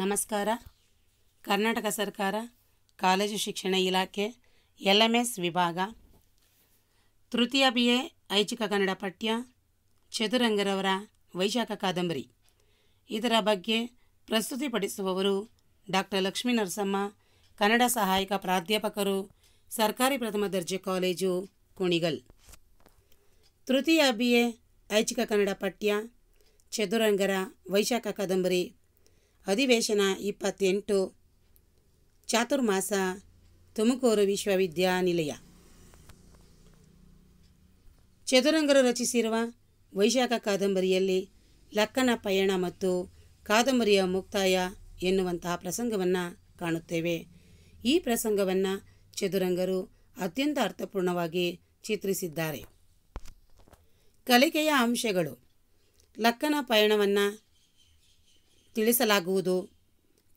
ನಮಸ್ಕಾರ ಕರ್ನಾಟಕ ಸರ್ಕಾರ ಕಾಲೇಜು ಶಿಕ್ಷಣ ಇಲಾಖೆ ಎಲ್ ಎಮ್ ಎಸ್ ವಿಭಾಗ ತೃತೀಯ ಬಿ ಎ ಐಚ್ಛಿಕ ಕನ್ನಡ ಪಠ್ಯ ಚದುರಂಗರವರ ವೈಶಾಖ ಕಾದಂಬರಿ ಇದರ ಬಗ್ಗೆ ಪ್ರಸ್ತುತಿಪಡಿಸುವವರು ಡಾಕ್ಟರ್ ಲಕ್ಷ್ಮೀ ನರಸಮ್ಮ ಕನ್ನಡ ಸಹಾಯಕ ಪ್ರಾಧ್ಯಾಪಕರು ಸರ್ಕಾರಿ ಪ್ರಥಮ ದರ್ಜೆ ಕಾಲೇಜು ಕುಣಿಗಲ್ ತೃತೀಯ ಬಿ ಎ ಐಚ್ಛಿಕ ಕನ್ನಡ ಪಠ್ಯ ಚದುರಂಗರ ವೈಶಾಖ ಕಾದಂಬರಿ ಅಧಿವೇಶನ ಇಪ್ಪತ್ತೆಂಟು ಚಾತುರ್ಮಾಸ ತುಮಕೂರು ವಿಶ್ವವಿದ್ಯಾನಿಲಯ ಚದುರಂಗರು ರಚಿಸಿರುವ ವೈಶಾಖ ಕಾದಂಬರಿಯಲ್ಲಿ ಲಕ್ಕನ ಪಯಣ ಮತ್ತು ಕಾದಂಬರಿಯ ಮುಕ್ತಾಯ ಎನ್ನುವಂತಹ ಪ್ರಸಂಗವನ್ನು ಕಾಣುತ್ತೇವೆ ಈ ಪ್ರಸಂಗವನ್ನು ಚದುರಂಗರು ಅತ್ಯಂತ ಅರ್ಥಪೂರ್ಣವಾಗಿ ಚಿತ್ರಿಸಿದ್ದಾರೆ ಕಲಿಕೆಯ ಅಂಶಗಳು ಲಕ್ಕನ ಪಯಣವನ್ನು ತಿಳಿಸಲಾಗುವುದು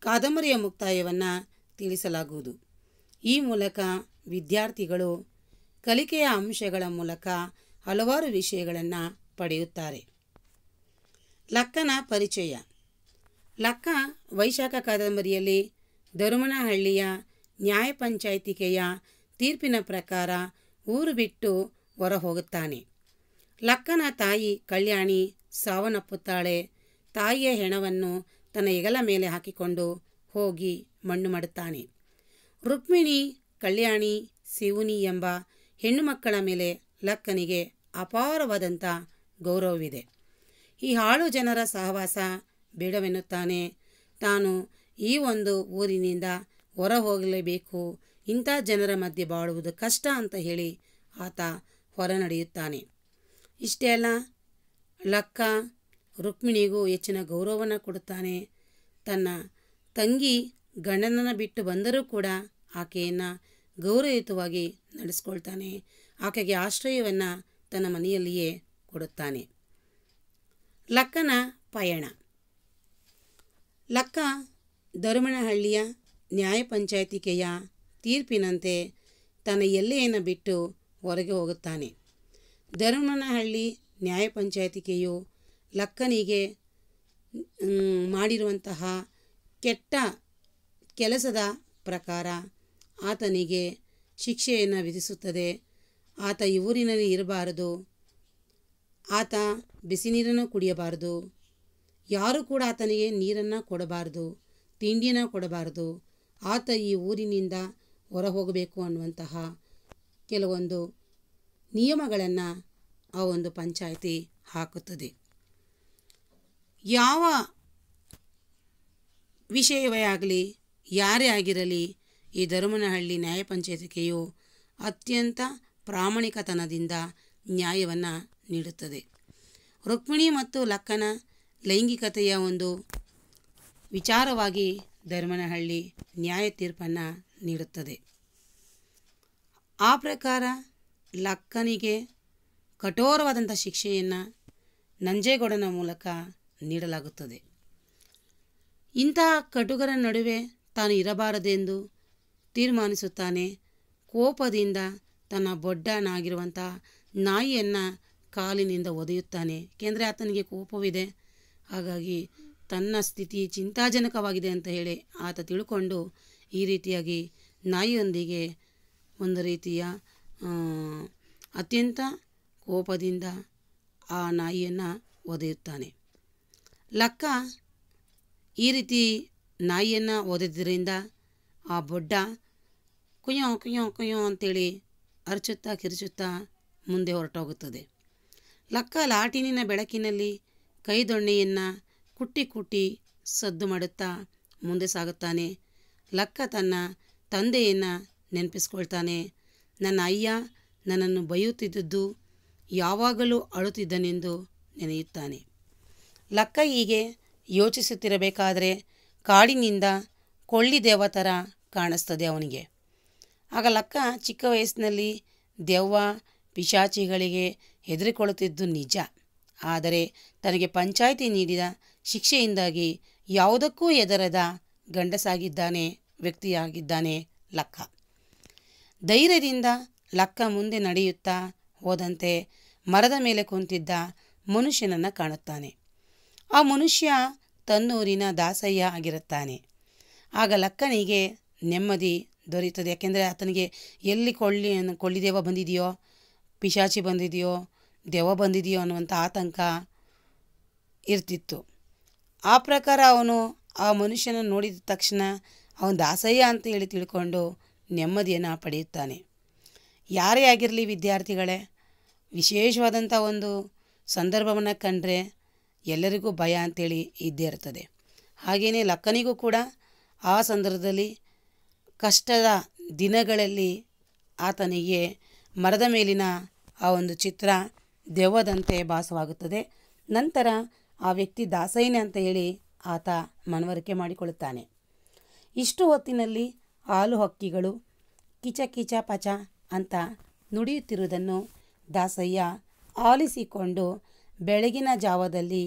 ಕಾದಂಬರಿಯ ಮುಕ್ತಾಯವನ್ನು ತಿಳಿಸಲಾಗುವುದು ಈ ಮೂಲಕ ವಿದ್ಯಾರ್ಥಿಗಳು ಕಲಿಕೆಯ ಅಂಶಗಳ ಮೂಲಕ ಹಲವಾರು ವಿಷಯಗಳನ್ನು ಪಡೆಯುತ್ತಾರೆ ಲಕ್ಕನ ಪರಿಚಯ ಲಕ್ಕ ವೈಶಾಖ ಕಾದಂಬರಿಯಲ್ಲಿ ಧರುಮನಹಳ್ಳಿಯ ನ್ಯಾಯ ಪಂಚಾಯಿತಿಕೆಯ ತೀರ್ಪಿನ ಪ್ರಕಾರ ಊರು ಬಿಟ್ಟು ಹೊರ ಲಕ್ಕನ ತಾಯಿ ಕಲ್ಯಾಣಿ ಸಾವನ್ನಪ್ಪುತ್ತಾಳೆ ತಾಯಿಯ ಹೆಣವನ್ನು ತನ್ನ ಹೆಗಲ ಮೇಲೆ ಹಾಕಿಕೊಂಡು ಹೋಗಿ ಮಣ್ಣು ಮಾಡುತ್ತಾನೆ ರುಕ್ಮಿಣಿ ಕಲ್ಯಾಣಿ ಸಿವುನಿ ಎಂಬ ಹೆಣ್ಣು ಮಕ್ಕಳ ಮೇಲೆ ಲಕ್ಕನಿಗೆ ಅಪಾರವಾದಂಥ ಗೌರವವಿದೆ ಈ ಹಾಳು ಜನರ ಸಹವಾಸ ಬೇಡವೆನ್ನುತ್ತಾನೆ ತಾನು ಈ ಒಂದು ಊರಿನಿಂದ ಹೊರ ಹೋಗಲೇಬೇಕು ಇಂಥ ಜನರ ಮಧ್ಯೆ ಬಾಳುವುದು ಕಷ್ಟ ಅಂತ ಹೇಳಿ ಆತ ಹೊರ ನಡೆಯುತ್ತಾನೆ ಇಷ್ಟೇ ಅಲ್ಲ ಲಕ್ಕ ರುಕ್ಮಿಣಿಗೂ ಹೆಚ್ಚಿನ ಗೌರವವನ್ನು ಕೊಡುತ್ತಾನೆ ತನ್ನ ತಂಗಿ ಗಂಡನನ್ನು ಬಿಟ್ಟು ಬಂದರೂ ಕೂಡ ಆಕೆಯನ್ನು ಗೌರವಯುತವಾಗಿ ನಡೆಸ್ಕೊಳ್ತಾನೆ ಆಕೆಗೆ ಆಶ್ರಯವನ್ನು ತನ್ನ ಮನೆಯಲ್ಲಿಯೇ ಕೊಡುತ್ತಾನೆ ಲಕ್ಕನ ಪಯಣ ಲಕ್ಕ ಧರ್ಮನಹಳ್ಳಿಯ ನ್ಯಾಯ ಪಂಚಾಯಿತಿಕೆಯ ತೀರ್ಪಿನಂತೆ ತನ್ನ ಎಲ್ಲೆಯನ್ನು ಬಿಟ್ಟು ಹೊರಗೆ ಹೋಗುತ್ತಾನೆ ಧರ್ಮನಹಳ್ಳಿ ನ್ಯಾಯ ಪಂಚಾಯಿತಿಕೆಯು ಲಕ್ಕನಿಗೆ ಮಾಡಿರುವಂತಹ ಕೆಟ್ಟ ಕೆಲಸದ ಪ್ರಕಾರ ಆತನಿಗೆ ಶಿಕ್ಷೆಯನ್ನು ವಿಧಿಸುತ್ತದೆ ಆತ ಈ ಊರಿನಲ್ಲಿ ಇರಬಾರದು ಆತ ಬಿಸಿ ನೀರನ್ನು ಕುಡಿಯಬಾರದು ಯಾರೂ ಕೂಡ ಆತನಿಗೆ ನೀರನ್ನು ಕೊಡಬಾರದು ತಿಂಡಿಯನ್ನು ಕೊಡಬಾರದು ಆತ ಈ ಊರಿನಿಂದ ಹೊರ ಹೋಗಬೇಕು ಅನ್ನುವಂತಹ ಕೆಲವೊಂದು ನಿಯಮಗಳನ್ನು ಆ ಒಂದು ಪಂಚಾಯಿತಿ ಹಾಕುತ್ತದೆ ಯಾವ ವಿಷಯವೇ ಆಗಲಿ ಯಾರೇ ಆಗಿರಲಿ ಈ ಧರ್ಮನಹಳ್ಳಿ ನ್ಯಾಯ ಪಂಚಾಯತಿಕೆಯು ಅತ್ಯಂತ ಪ್ರಾಮಾಣಿಕತನದಿಂದ ನ್ಯಾಯವನ್ನು ನೀಡುತ್ತದೆ ರುಕ್ಮಿಣಿ ಮತ್ತು ಲಕ್ಕನ ಲೈಂಗಿಕತೆಯ ಒಂದು ವಿಚಾರವಾಗಿ ಧರ್ಮನಹಳ್ಳಿ ನ್ಯಾಯ ತೀರ್ಪನ್ನು ನೀಡುತ್ತದೆ ಆ ಪ್ರಕಾರ ಲಕ್ಕನಿಗೆ ಕಠೋರವಾದಂಥ ಶಿಕ್ಷೆಯನ್ನು ನಂಜೇಗೌಡನ ಮೂಲಕ ನೀಡಲಾಗುತ್ತದೆ ಇಂತಹ ಕಟುಗರ ನಡುವೆ ತಾನು ಇರಬಾರದೆಂದು ತೀರ್ಮಾನಿಸುತ್ತಾನೆ ಕೋಪದಿಂದ ತನ್ನ ಬೊಡ್ಡನಾಗಿರುವಂಥ ನಾಯಿಯನ್ನು ಕಾಲಿನಿಂದ ಒದೆಯುತ್ತಾನೆ ಏಕೆಂದರೆ ಆತನಿಗೆ ಕೋಪವಿದೆ ಹಾಗಾಗಿ ತನ್ನ ಸ್ಥಿತಿ ಚಿಂತಾಜನಕವಾಗಿದೆ ಅಂತ ಹೇಳಿ ಆತ ತಿಳ್ಕೊಂಡು ಈ ರೀತಿಯಾಗಿ ನಾಯಿಯೊಂದಿಗೆ ಒಂದು ರೀತಿಯ ಅತ್ಯಂತ ಕೋಪದಿಂದ ಆ ನಾಯಿಯನ್ನು ಒದೆಯುತ್ತಾನೆ ಲಕ್ಕ ಈ ರೀತಿ ನಾಯಿಯನ್ನು ಓದಿದ್ದರಿಂದ ಆ ಬೊಡ್ಡ ಕುಯ್ಯೋ ಕುಯ್ಯೋ ಕುಯ್ಯೋ ಅಂತೇಳಿ ಅರಚುತ್ತಾ ಕಿರುಚುತ್ತಾ ಮುಂದೆ ಹೊರಟೋಗುತ್ತದೆ ಲಕ್ಕ ಲಾಟಿನಿನ ಬೆಳಕಿನಲ್ಲಿ ಕೈದೊಣ್ಣೆಯನ್ನು ಕುಟ್ಟಿ ಕುಟ್ಟಿ ಸದ್ದು ಮಾಡುತ್ತಾ ಮುಂದೆ ಸಾಗುತ್ತಾನೆ ಲಕ್ಕ ತನ್ನ ತಂದೆಯನ್ನು ನೆನಪಿಸ್ಕೊಳ್ತಾನೆ ನನ್ನ ಅಯ್ಯ ನನ್ನನ್ನು ಬೈಯುತ್ತಿದ್ದದ್ದು ಯಾವಾಗಲೂ ಅಳುತ್ತಿದ್ದನೆಂದು ನೆನೆಯುತ್ತಾನೆ ಲಕ್ಕ ಹೀಗೆ ಯೋಚಿಸುತ್ತಿರಬೇಕಾದರೆ ಕಾಡಿನಿಂದ ಕೊಳ್ಳಿ ದೆವ್ವ ಥರ ಕಾಣಿಸ್ತದೆ ಅವನಿಗೆ ಆಗ ಲಕ್ಕ ಚಿಕ್ಕ ವಯಸ್ಸಿನಲ್ಲಿ ದೆವ್ವ ಪಿಶಾಚಿಗಳಿಗೆ ಹೆದರಿಕೊಳ್ಳುತ್ತಿದ್ದು ನಿಜ ಆದರೆ ತನಗೆ ಪಂಚಾಯಿತಿ ನೀಡಿದ ಶಿಕ್ಷೆಯಿಂದಾಗಿ ಯಾವುದಕ್ಕೂ ಎದರದ ಗಂಡಸಾಗಿದ್ದಾನೆ ವ್ಯಕ್ತಿಯಾಗಿದ್ದಾನೆ ಲಕ್ಕ ಧೈರ್ಯದಿಂದ ಲಕ್ಕ ಮುಂದೆ ನಡೆಯುತ್ತಾ ಹೋದಂತೆ ಮರದ ಮೇಲೆ ಕುಂತಿದ್ದ ಮನುಷ್ಯನನ್ನು ಕಾಣುತ್ತಾನೆ ಆ ಮನುಷ್ಯ ತನ್ನೂರಿನ ದಾಸಯ್ಯ ಆಗಿರುತ್ತಾನೆ ಆಗ ಲಕ್ಕನಿಗೆ ನೆಮ್ಮದಿ ದೊರೆಯುತ್ತದೆ ಯಾಕೆಂದರೆ ಆತನಿಗೆ ಎಲ್ಲಿ ಕೊಳ್ಳಿ ಕೊಳ್ಳಿದೇವ ಬಂದಿದೆಯೋ ಪಿಶಾಚಿ ಬಂದಿದೆಯೋ ದೆವ ಬಂದಿದೆಯೋ ಅನ್ನುವಂಥ ಆತಂಕ ಇರ್ತಿತ್ತು ಆ ಪ್ರಕಾರ ಅವನು ಆ ಮನುಷ್ಯನ ನೋಡಿದ ತಕ್ಷಣ ಅವನು ದಾಸಯ್ಯ ಅಂತ ಹೇಳಿ ತಿಳ್ಕೊಂಡು ನೆಮ್ಮದಿಯನ್ನು ಪಡೆಯುತ್ತಾನೆ ಯಾರೇ ಆಗಿರಲಿ ವಿದ್ಯಾರ್ಥಿಗಳೇ ವಿಶೇಷವಾದಂಥ ಒಂದು ಸಂದರ್ಭವನ್ನು ಕಂಡರೆ ಎಲ್ಲರಿಗೂ ಭಯ ಅಂತೇಳಿ ಇದ್ದೇ ಇರ್ತದೆ ಹಾಗೆಯೇ ಲಕ್ಕನಿಗೂ ಕೂಡ ಆ ಸಂದರ್ಭದಲ್ಲಿ ಕಷ್ಟದ ದಿನಗಳಲ್ಲಿ ಆತನಿಗೆ ಮರದ ಮೇಲಿನ ಆ ಒಂದು ಚಿತ್ರ ದೆವ್ವದಂತೆ ಭಾಸವಾಗುತ್ತದೆ ನಂತರ ಆ ವ್ಯಕ್ತಿ ದಾಸೈನೆ ಅಂತ ಹೇಳಿ ಆತ ಮನವರಿಕೆ ಮಾಡಿಕೊಳ್ಳುತ್ತಾನೆ ಇಷ್ಟು ಹೊತ್ತಿನಲ್ಲಿ ಹಾಲು ಹಕ್ಕಿಗಳು ಕಿಚ ಕಿಚ ಪಚ ಅಂತ ನುಡಿಯುತ್ತಿರುವುದನ್ನು ದಾಸಯ್ಯ ಆಲಿಸಿಕೊಂಡು ಬೆಳಗಿನ ಜಾವದಲ್ಲಿ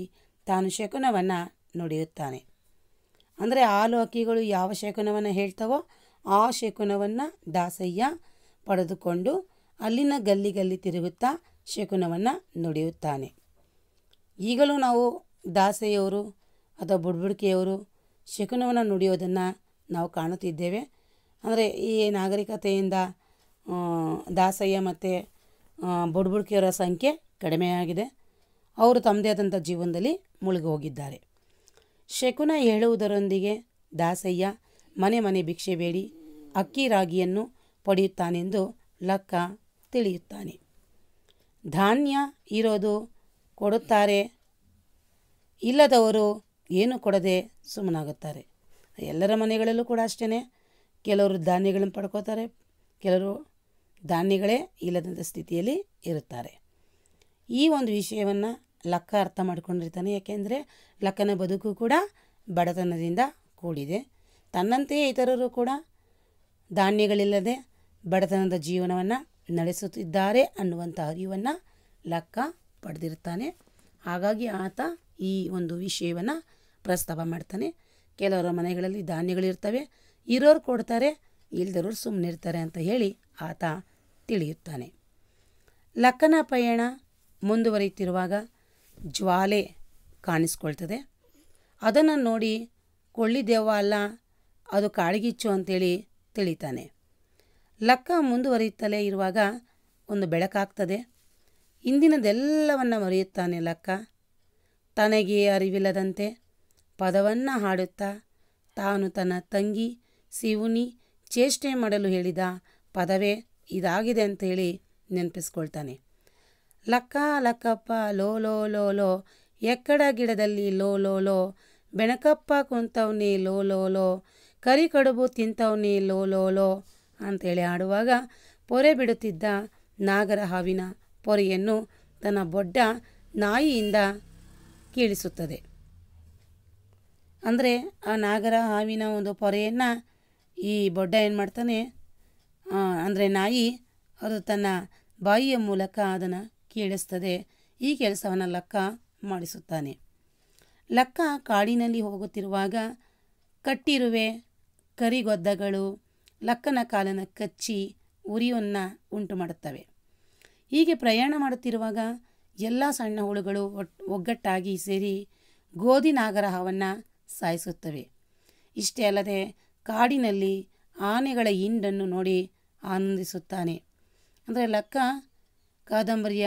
ತಾನು ಶಕುನವನ್ನು ನುಡಿಯುತ್ತಾನೆ ಅಂದರೆ ಹಾಲು ಅಕ್ಕಿಗಳು ಯಾವ ಶಕುನವನ್ನು ಹೇಳ್ತವೋ ಆ ಶಕುನವನ್ನು ದಾಸಯ್ಯ ಪಡೆದುಕೊಂಡು ಅಲ್ಲಿನ ಗಲ್ಲಿ ಗಲ್ಲಿ ತಿರುಗುತ್ತಾ ಶಕುನವನ್ನು ನುಡಿಯುತ್ತಾನೆ ಈಗಲೂ ನಾವು ದಾಸಯ್ಯವರು ಅಥವಾ ಬುಡ್ಬುಡ್ಕೆಯವರು ಶಕುನವನ್ನು ನುಡಿಯೋದನ್ನು ನಾವು ಕಾಣುತ್ತಿದ್ದೇವೆ ಅಂದರೆ ಈ ನಾಗರಿಕತೆಯಿಂದ ದಾಸಯ್ಯ ಮತ್ತು ಬುಡ್ಬುಡ್ಕೆಯವರ ಸಂಖ್ಯೆ ಕಡಿಮೆಯಾಗಿದೆ ಅವರು ತಮ್ಮದೇ ಆದಂಥ ಜೀವನದಲ್ಲಿ ಮುಳುಗಿ ಹೋಗಿದ್ದಾರೆ ಶಕುನ ಹೇಳುವುದರೊಂದಿಗೆ ದಾಸಯ್ಯ ಮನೆ ಮನೆ ಭಿಕ್ಷೆ ಬೇಡಿ ಅಕ್ಕಿ ರಾಗಿಯನ್ನು ಪಡೆಯುತ್ತಾನೆಂದು ಲಕ್ಕ ತಿಳಿಯುತ್ತಾನೆ ಧಾನ್ಯ ಇರೋದು ಕೊಡುತ್ತಾರೆ ಇಲ್ಲದವರು ಏನು ಕೊಡದೆ ಸುಮ್ಮನಾಗುತ್ತಾರೆ ಎಲ್ಲರ ಮನೆಗಳಲ್ಲೂ ಕೂಡ ಅಷ್ಟೇ ಕೆಲವರು ಧಾನ್ಯಗಳನ್ನು ಪಡ್ಕೋತಾರೆ ಕೆಲವರು ಧಾನ್ಯಗಳೇ ಇಲ್ಲದಂಥ ಸ್ಥಿತಿಯಲ್ಲಿ ಇರುತ್ತಾರೆ ಈ ಒಂದು ವಿಷಯವನ್ನು ಲಕ್ಕ ಅರ್ಥ ಮಾಡ್ಕೊಂಡಿರ್ತಾನೆ ಯಾಕೆಂದರೆ ಲಕ್ಕನ ಬದುಕು ಕೂಡ ಬಡತನದಿಂದ ಕೂಡಿದೆ ತನ್ನಂತೆಯೇ ಇತರರು ಕೂಡ ಧಾನ್ಯಗಳಿಲ್ಲದೆ ಬಡತನದ ಜೀವನವನ್ನು ನಡೆಸುತ್ತಿದ್ದಾರೆ ಅನ್ನುವಂಥ ಅರಿವನ್ನು ಲಕ್ಕ ಪಡೆದಿರ್ತಾನೆ ಹಾಗಾಗಿ ಆತ ಈ ಒಂದು ವಿಷಯವನ್ನು ಪ್ರಸ್ತಾಪ ಮಾಡ್ತಾನೆ ಕೆಲವರ ಮನೆಗಳಲ್ಲಿ ಧಾನ್ಯಗಳಿರ್ತವೆ ಇರೋರು ಕೊಡ್ತಾರೆ ಇಲ್ದರೋರು ಸುಮ್ಮನೆ ಇರ್ತಾರೆ ಅಂತ ಹೇಳಿ ಆತ ತಿಳಿಯುತ್ತಾನೆ ಲಕ್ಕನ ಪಯಣ ಮುಂದುವರಿಯುತ್ತಿರುವಾಗ ಜ್ವಾಲೆ ಕಾಣಿಸ್ಕೊಳ್ತದೆ ಅದನ್ನು ನೋಡಿ ಕೊಳ್ಳಿ ಅಲ್ಲ ಅದು ಕಾಳಿಗಿಚ್ಚು ಅಂತೇಳಿ ತಿಳಿತಾನೆ ಲಕ್ಕ ಮುಂದುವರಿಯುತ್ತಲೇ ಇರುವಾಗ ಒಂದು ಬೆಳಕಾಗ್ತದೆ ಹಿಂದಿನದೆಲ್ಲವನ್ನು ಮರೆಯುತ್ತಾನೆ ಲಕ್ಕ ತನಗೆ ಅರಿವಿಲ್ಲದಂತೆ ಪದವನ್ನು ಹಾಡುತ್ತಾ ತಾನು ತನ್ನ ತಂಗಿ ಸಿವುನಿ ಚೇಷ್ಟೆ ಮಾಡಲು ಹೇಳಿದ ಪದವೇ ಇದಾಗಿದೆ ಅಂತ ಹೇಳಿ ನೆನಪಿಸ್ಕೊಳ್ತಾನೆ ಲಕ್ಕ ಲಕ್ಕಪ್ಪ ಲೋ ಲೋ ಲೋ ಲೋ ಎಕ್ಕಡ ಗಿಡದಲ್ಲಿ ಲೋ ಲೋ ಲೋ ಬೆಣಕಪ್ಪ ಕುಂತವ್ನೆ ಲೋ ಲೋ ಲೋ ಕರಿ ಕಡುಬು ತಿಂತವ್ನಿ ಲೋ ಲೋ ಲೋ ಅಂತೇಳಿ ಆಡುವಾಗ ಪೊರೆ ಬಿಡುತ್ತಿದ್ದ ನಾಗರ ಹಾವಿನ ಪೊರೆಯನ್ನು ತನ್ನ ಬೊಡ್ಡ ನಾಯಿಯಿಂದ ಕೀಳಿಸುತ್ತದೆ ಅಂದರೆ ಆ ನಾಗರ ಹಾವಿನ ಒಂದು ಪೊರೆಯನ್ನು ಈ ಬೊಡ್ಡ ಏನು ಮಾಡ್ತಾನೆ ಅಂದರೆ ನಾಯಿ ಅದು ತನ್ನ ಬಾಯಿಯ ಮೂಲಕ ಅದನ್ನು ಕೇಳಿಸ್ತದೆ ಈ ಕೆಲಸವನ್ನು ಲಕ್ಕ ಮಾಡಿಸುತ್ತಾನೆ ಲಕ್ಕ ಕಾಡಿನಲ್ಲಿ ಹೋಗುತ್ತಿರುವಾಗ ಕಟ್ಟಿರುವೆ ಕರಿಗೊದ್ದಗಳು ಲಕ್ಕನ ಕಾಲನ್ನು ಕಚ್ಚಿ ಉರಿಯನ್ನು ಉಂಟು ಮಾಡುತ್ತವೆ ಹೀಗೆ ಪ್ರಯಾಣ ಮಾಡುತ್ತಿರುವಾಗ ಎಲ್ಲ ಸಣ್ಣ ಹುಳುಗಳು ಒಗ್ಗಟ್ಟಾಗಿ ಸೇರಿ ಗೋಧಿ ನಾಗರಹವನ್ನು ಸಾಯಿಸುತ್ತವೆ ಇಷ್ಟೇ ಅಲ್ಲದೆ ಕಾಡಿನಲ್ಲಿ ಆನೆಗಳ ಹಿಂಡನ್ನು ನೋಡಿ ಆನಂದಿಸುತ್ತಾನೆ ಅಂದರೆ ಲಕ್ಕ ಕಾದಂಬರಿಯ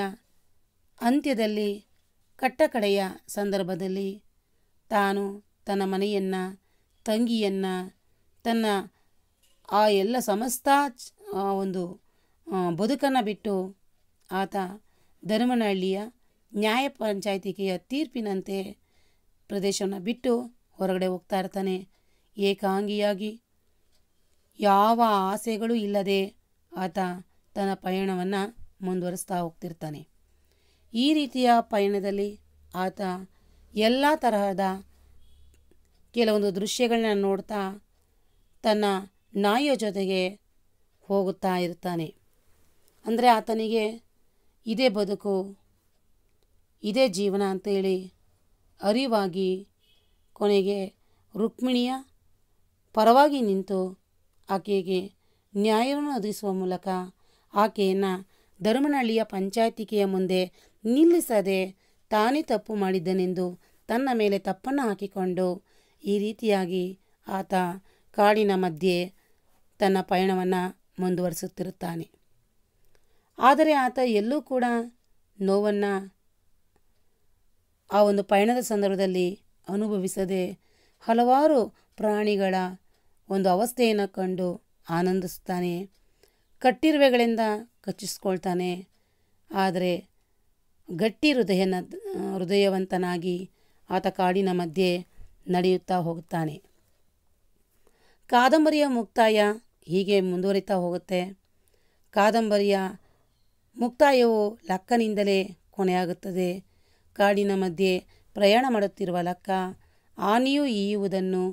ಅಂತ್ಯದಲ್ಲಿ ಕಟ್ಟಕಡೆಯ ಸಂದರ್ಭದಲ್ಲಿ ತಾನು ತನ್ನ ಮನೆಯನ್ನು ತಂಗಿಯನ್ನು ತನ್ನ ಆ ಎಲ್ಲ ಸಮಸ್ತ ಒಂದು ಬದುಕನ್ನು ಬಿಟ್ಟು ಆತ ಧರ್ಮನಹಳ್ಳಿಯ ನ್ಯಾಯ ಪಂಚಾಯಿತಿಗೆಯ ತೀರ್ಪಿನಂತೆ ಪ್ರದೇಶವನ್ನು ಬಿಟ್ಟು ಹೊರಗಡೆ ಹೋಗ್ತಾ ಇರ್ತಾನೆ ಏಕಾಂಗಿಯಾಗಿ ಯಾವ ಆಸೆಗಳು ಇಲ್ಲದೆ ಆತ ತನ್ನ ಪಯಣವನ್ನು ಮುಂದುವರಿಸ್ತಾ ಹೋಗ್ತಿರ್ತಾನೆ ಈ ರೀತಿಯ ಪಯಣದಲ್ಲಿ ಆತ ಎಲ್ಲ ತರಹದ ಕೆಲವೊಂದು ದೃಶ್ಯಗಳನ್ನ ನೋಡ್ತಾ ತನ್ನ ನಾಯಿಯ ಜೊತೆಗೆ ಹೋಗುತ್ತಾ ಇರ್ತಾನೆ ಅಂದರೆ ಆತನಿಗೆ ಇದೇ ಬದುಕು ಇದೇ ಜೀವನ ಅಂತೇಳಿ ಅರಿವಾಗಿ ಕೊನೆಗೆ ರುಕ್ಮಿಣಿಯ ಪರವಾಗಿ ನಿಂತು ಆಕೆಗೆ ನ್ಯಾಯವನ್ನು ಒದಗಿಸುವ ಮೂಲಕ ಆಕೆಯನ್ನು ಧರ್ಮನಹಳ್ಳಿಯ ಪಂಚಾಯತಿಕೆಯ ಮುಂದೆ ನಿಲ್ಲಿಸದೆ ತಾನೇ ತಪ್ಪು ಮಾಡಿದ್ದನೆಂದು ತನ್ನ ಮೇಲೆ ತಪ್ಪನ್ನು ಹಾಕಿಕೊಂಡು ಈ ರೀತಿಯಾಗಿ ಆತ ಕಾಡಿನ ಮಧ್ಯೆ ತನ್ನ ಪಯಣವನ್ನು ಮುಂದುವರಿಸುತ್ತಿರುತ್ತಾನೆ ಆದರೆ ಆತ ಎಲ್ಲೂ ಕೂಡ ನೋವನ್ನು ಆ ಒಂದು ಪಯಣದ ಸಂದರ್ಭದಲ್ಲಿ ಅನುಭವಿಸದೆ ಹಲವಾರು ಪ್ರಾಣಿಗಳ ಒಂದು ಅವಸ್ಥೆಯನ್ನು ಕಂಡು ಆನಂದಿಸುತ್ತಾನೆ ಕಟ್ಟಿರುವೆಗಳಿಂದ ಕಚ್ಚಿಸ್ಕೊಳ್ತಾನೆ ಆದರೆ ಗಟ್ಟಿ ಹೃದಯನ ಹೃದಯವಂತನಾಗಿ ಆತ ಕಾಡಿನ ಮಧ್ಯೆ ನಡೆಯುತ್ತಾ ಹೋಗುತ್ತಾನೆ ಕಾದಂಬರಿಯ ಮುಕ್ತಾಯ ಹೀಗೆ ಮುಂದುವರಿತಾ ಹೋಗುತ್ತೆ ಕಾದಂಬರಿಯ ಮುಕ್ತಾಯವು ಲಕ್ಕನಿಂದಲೇ ಕೊನೆಯಾಗುತ್ತದೆ ಕಾಡಿನ ಮಧ್ಯೆ ಪ್ರಯಾಣ ಮಾಡುತ್ತಿರುವ ಲಕ್ಕ ಆನೆಯು ಈಯುವುದನ್ನು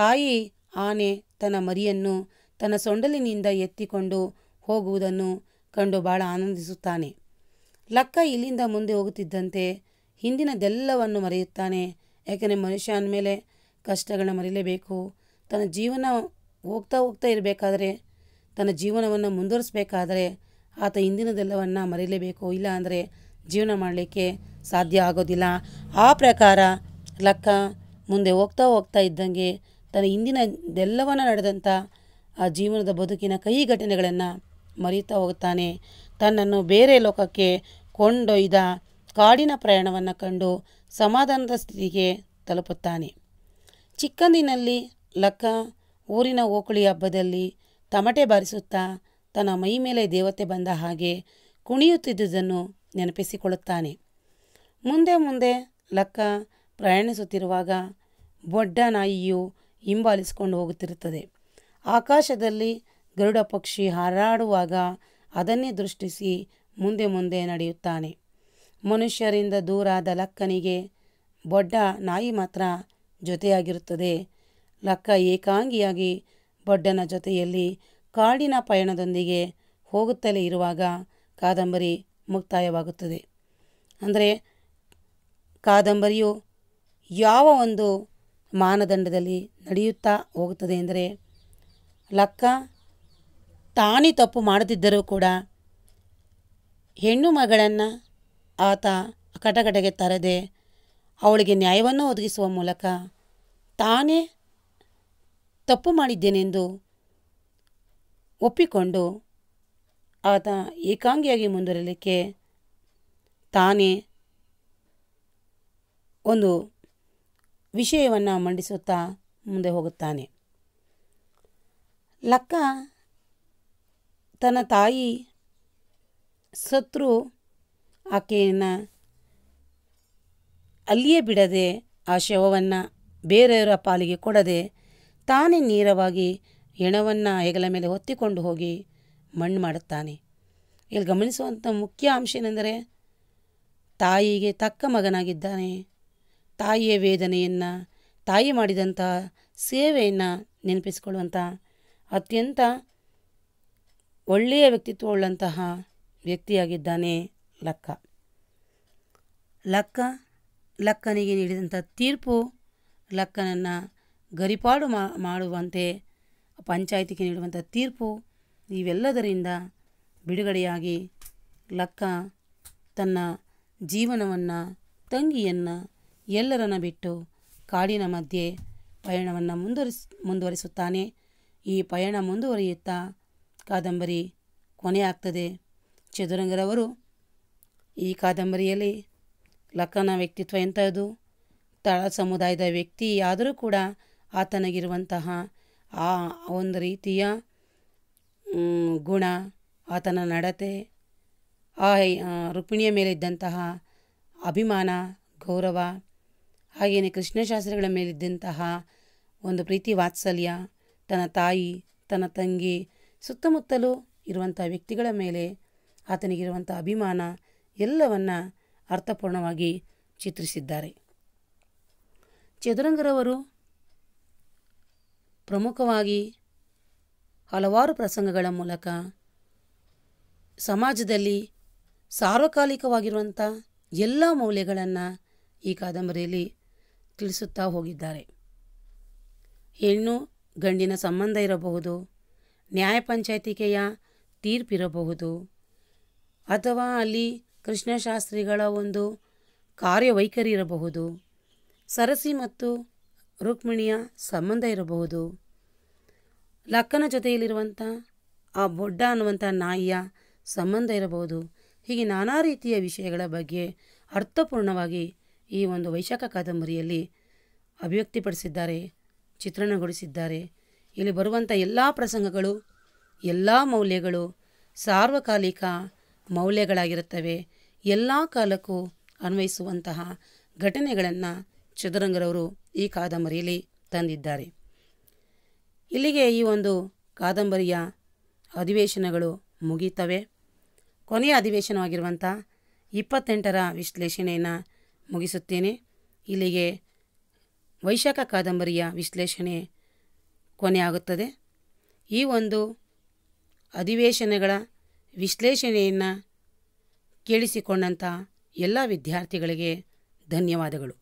ತಾಯಿ ಆನೆ ತನ್ನ ಮರಿಯನ್ನು ತನ್ನ ಸೊಂಡಲಿನಿಂದ ಎತ್ತಿಕೊಂಡು ಹೋಗುವುದನ್ನು ಕಂಡು ಭಾಳ ಆನಂದಿಸುತ್ತಾನೆ ಲಕ್ಕ ಇಲ್ಲಿಂದ ಮುಂದೆ ಹೋಗುತ್ತಿದ್ದಂತೆ ಹಿಂದಿನದೆಲ್ಲವನ್ನು ಮರೆಯುತ್ತಾನೆ ಯಾಕೆಂದರೆ ಮನುಷ್ಯ ಅಂದಮೇಲೆ ಕಷ್ಟಗಳನ್ನ ಮರೀಲೇಬೇಕು ತನ್ನ ಜೀವನ ಹೋಗ್ತಾ ಹೋಗ್ತಾ ಇರಬೇಕಾದ್ರೆ ತನ್ನ ಜೀವನವನ್ನು ಮುಂದುವರಿಸಬೇಕಾದ್ರೆ ಆತ ಹಿಂದಿನದೆಲ್ಲವನ್ನು ಮರೀಲೇಬೇಕು ಇಲ್ಲ ಅಂದರೆ ಜೀವನ ಮಾಡಲಿಕ್ಕೆ ಸಾಧ್ಯ ಆಗೋದಿಲ್ಲ ಆ ಪ್ರಕಾರ ಲಕ್ಕ ಮುಂದೆ ಹೋಗ್ತಾ ಹೋಗ್ತಾ ಇದ್ದಂಗೆ ತನ್ನ ಹಿಂದಿನದೆಲ್ಲವನ್ನು ನಡೆದಂಥ ಆ ಜೀವನದ ಬದುಕಿನ ಕಹಿ ಘಟನೆಗಳನ್ನು ಮರೆಯುತ್ತಾ ಹೋಗುತ್ತಾನೆ ತನ್ನನ್ನು ಬೇರೆ ಲೋಕಕ್ಕೆ ಕೊಂಡೊಯ್ದ ಕಾಡಿನ ಪ್ರಯಾಣವನ್ನು ಕಂಡು ಸಮಾಧಾನದ ಸ್ಥಿತಿಗೆ ತಲುಪುತ್ತಾನೆ ಚಿಕ್ಕಂದಿನಲ್ಲಿ ಲಕ್ಕ ಊರಿನ ಓಕುಳಿ ಹಬ್ಬದಲ್ಲಿ ತಮಟೆ ಬಾರಿಸುತ್ತಾ ತನ್ನ ಮೈ ಮೇಲೆ ದೇವತೆ ಬಂದ ಹಾಗೆ ಕುಣಿಯುತ್ತಿದ್ದುದನ್ನು ನೆನಪಿಸಿಕೊಳ್ಳುತ್ತಾನೆ ಮುಂದೆ ಮುಂದೆ ಲಕ್ಕ ಪ್ರಯಾಣಿಸುತ್ತಿರುವಾಗ ಬೊಡ್ಡ ನಾಯಿಯು ಹಿಂಬಾಲಿಸಿಕೊಂಡು ಹೋಗುತ್ತಿರುತ್ತದೆ ಆಕಾಶದಲ್ಲಿ ಗರುಡ ಪಕ್ಷಿ ಹಾರಾಡುವಾಗ ಅದನ್ನೇ ದೃಷ್ಟಿಸಿ ಮುಂದೆ ಮುಂದೆ ನಡೆಯುತ್ತಾನೆ ಮನುಷ್ಯರಿಂದ ದೂರಾದ ಲಕ್ಕನಿಗೆ ಬೊಡ್ಡ ನಾಯಿ ಮಾತ್ರ ಜೊತೆಯಾಗಿರುತ್ತದೆ ಲಕ್ಕ ಏಕಾಂಗಿಯಾಗಿ ಬೊಡ್ಡನ ಜೊತೆಯಲ್ಲಿ ಕಾಡಿನ ಪಯಣದೊಂದಿಗೆ ಹೋಗುತ್ತಲೇ ಇರುವಾಗ ಕಾದಂಬರಿ ಮುಕ್ತಾಯವಾಗುತ್ತದೆ ಅಂದರೆ ಕಾದಂಬರಿಯು ಯಾವ ಒಂದು ಮಾನದಂಡದಲ್ಲಿ ನಡೆಯುತ್ತಾ ಹೋಗುತ್ತದೆ ಎಂದರೆ ಲಕ್ಕ ತಾನೇ ತಪ್ಪು ಮಾಡುತ್ತಿದ್ದರೂ ಕೂಡ ಹೆಣ್ಣು ಮಗಳನ್ನು ಆತ ಕಟಕಟೆಗೆ ತರದೆ ಅವಳಿಗೆ ನ್ಯಾಯವನ್ನು ಒದಗಿಸುವ ಮೂಲಕ ತಾನೇ ತಪ್ಪು ಮಾಡಿದ್ದೇನೆಂದು ಒಪ್ಪಿಕೊಂಡು ಆತ ಏಕಾಂಗಿಯಾಗಿ ಮುಂದುವರಲಿಕ್ಕೆ ತಾನೇ ಒಂದು ವಿಷಯವನ್ನು ಮಂಡಿಸುತ್ತಾ ಮುಂದೆ ಹೋಗುತ್ತಾನೆ ಲಕ್ಕ ತನ್ನ ತಾಯಿ ಸತ್ರು ಆಕೆಯನ್ನು ಅಲ್ಲಿಯೇ ಬಿಡದೆ ಆ ಶವವನ್ನು ಬೇರೆಯವರ ಪಾಲಿಗೆ ಕೊಡದೆ ತಾನೇ ನೇರವಾಗಿ ಹೆಣವನ್ನು ಹೆಗಲ ಮೇಲೆ ಹೊತ್ತಿಕೊಂಡು ಹೋಗಿ ಮಣ್ಣು ಮಾಡುತ್ತಾನೆ ಇಲ್ಲಿ ಗಮನಿಸುವಂಥ ಮುಖ್ಯ ಅಂಶ ಏನೆಂದರೆ ತಾಯಿಗೆ ತಕ್ಕ ಮಗನಾಗಿದ್ದಾನೆ ತಾಯಿಯ ವೇದನೆಯನ್ನು ತಾಯಿ ಮಾಡಿದಂಥ ಸೇವೆಯನ್ನು ನೆನಪಿಸಿಕೊಳ್ಳುವಂಥ ಅತ್ಯಂತ ಒಳ್ಳೆಯ ಉಳ್ಳಂತಹ ವ್ಯಕ್ತಿಯಾಗಿದ್ದಾನೆ ಲಕ್ಕ ಲಕ್ಕ ಲಕ್ಕನಿಗೆ ನೀಡಿದಂಥ ತೀರ್ಪು ಲಕ್ಕನನ್ನು ಗರಿಪಾಡು ಮಾಡುವಂತೆ ಪಂಚಾಯಿತಿಗೆ ನೀಡುವಂಥ ತೀರ್ಪು ಇವೆಲ್ಲದರಿಂದ ಬಿಡುಗಡೆಯಾಗಿ ಲಕ್ಕ ತನ್ನ ಜೀವನವನ್ನು ತಂಗಿಯನ್ನು ಎಲ್ಲರನ್ನ ಬಿಟ್ಟು ಕಾಡಿನ ಮಧ್ಯೆ ಪಯಣವನ್ನು ಮುಂದುವರಿಸ್ ಮುಂದುವರಿಸುತ್ತಾನೆ ಈ ಪಯಣ ಮುಂದುವರಿಯುತ್ತಾ ಕಾದಂಬರಿ ಕೊನೆ ಆಗ್ತದೆ ಚದುರಂಗರವರು ಈ ಕಾದಂಬರಿಯಲ್ಲಿ ಲಕ್ಕನ ವ್ಯಕ್ತಿತ್ವ ಎಂಥದ್ದು ತಳ ಸಮುದಾಯದ ವ್ಯಕ್ತಿ ಆದರೂ ಕೂಡ ಆತನಿಗಿರುವಂತಹ ಆ ಒಂದು ರೀತಿಯ ಗುಣ ಆತನ ನಡತೆ ಆ ರುಕ್ಮಿಣಿಯ ಇದ್ದಂತಹ ಅಭಿಮಾನ ಗೌರವ ಹಾಗೆಯೇ ಕೃಷ್ಣಶಾಸ್ತ್ರಿಗಳ ಮೇಲಿದ್ದಂತಹ ಒಂದು ಪ್ರೀತಿ ವಾತ್ಸಲ್ಯ ತನ್ನ ತಾಯಿ ತನ್ನ ತಂಗಿ ಸುತ್ತಮುತ್ತಲೂ ಇರುವಂಥ ವ್ಯಕ್ತಿಗಳ ಮೇಲೆ ಆತನಿಗಿರುವಂಥ ಅಭಿಮಾನ ಎಲ್ಲವನ್ನು ಅರ್ಥಪೂರ್ಣವಾಗಿ ಚಿತ್ರಿಸಿದ್ದಾರೆ ಚದುರಂಗರವರು ಪ್ರಮುಖವಾಗಿ ಹಲವಾರು ಪ್ರಸಂಗಗಳ ಮೂಲಕ ಸಮಾಜದಲ್ಲಿ ಸಾರ್ವಕಾಲಿಕವಾಗಿರುವಂಥ ಎಲ್ಲ ಮೌಲ್ಯಗಳನ್ನು ಈ ಕಾದಂಬರಿಯಲ್ಲಿ ತಿಳಿಸುತ್ತಾ ಹೋಗಿದ್ದಾರೆ ಹೆಣ್ಣು ಗಂಡಿನ ಸಂಬಂಧ ಇರಬಹುದು ನ್ಯಾಯ ಪಂಚಾಯಿತಿಕೆಯ ತೀರ್ಪಿರಬಹುದು ಅಥವಾ ಅಲ್ಲಿ ಕೃಷ್ಣಶಾಸ್ತ್ರಿಗಳ ಒಂದು ಕಾರ್ಯವೈಖರಿ ಇರಬಹುದು ಸರಸಿ ಮತ್ತು ರುಕ್ಮಿಣಿಯ ಸಂಬಂಧ ಇರಬಹುದು ಲಕ್ಕನ ಜೊತೆಯಲ್ಲಿರುವಂಥ ಆ ಬೊಡ್ಡ ಅನ್ನುವಂಥ ನಾಯಿಯ ಸಂಬಂಧ ಇರಬಹುದು ಹೀಗೆ ನಾನಾ ರೀತಿಯ ವಿಷಯಗಳ ಬಗ್ಗೆ ಅರ್ಥಪೂರ್ಣವಾಗಿ ಈ ಒಂದು ವೈಶಾಖ ಕಾದಂಬರಿಯಲ್ಲಿ ಅಭಿವ್ಯಕ್ತಿಪಡಿಸಿದ್ದಾರೆ ಚಿತ್ರಣಗೊಳಿಸಿದ್ದಾರೆ ಇಲ್ಲಿ ಬರುವಂಥ ಎಲ್ಲ ಪ್ರಸಂಗಗಳು ಎಲ್ಲ ಮೌಲ್ಯಗಳು ಸಾರ್ವಕಾಲಿಕ ಮೌಲ್ಯಗಳಾಗಿರುತ್ತವೆ ಎಲ್ಲ ಕಾಲಕ್ಕೂ ಅನ್ವಯಿಸುವಂತಹ ಘಟನೆಗಳನ್ನು ಚದುರಂಗರವರು ಈ ಕಾದಂಬರಿಯಲ್ಲಿ ತಂದಿದ್ದಾರೆ ಇಲ್ಲಿಗೆ ಈ ಒಂದು ಕಾದಂಬರಿಯ ಅಧಿವೇಶನಗಳು ಮುಗೀತವೆ ಕೊನೆಯ ಅಧಿವೇಶನವಾಗಿರುವಂಥ ಇಪ್ಪತ್ತೆಂಟರ ವಿಶ್ಲೇಷಣೆಯನ್ನು ಮುಗಿಸುತ್ತೇನೆ ಇಲ್ಲಿಗೆ ವೈಶಾಖ ಕಾದಂಬರಿಯ ವಿಶ್ಲೇಷಣೆ ಕೊನೆಯಾಗುತ್ತದೆ ಈ ಒಂದು ಅಧಿವೇಶನಗಳ ವಿಶ್ಲೇಷಣೆಯನ್ನು ಕೇಳಿಸಿಕೊಂಡಂಥ ಎಲ್ಲ ವಿದ್ಯಾರ್ಥಿಗಳಿಗೆ ಧನ್ಯವಾದಗಳು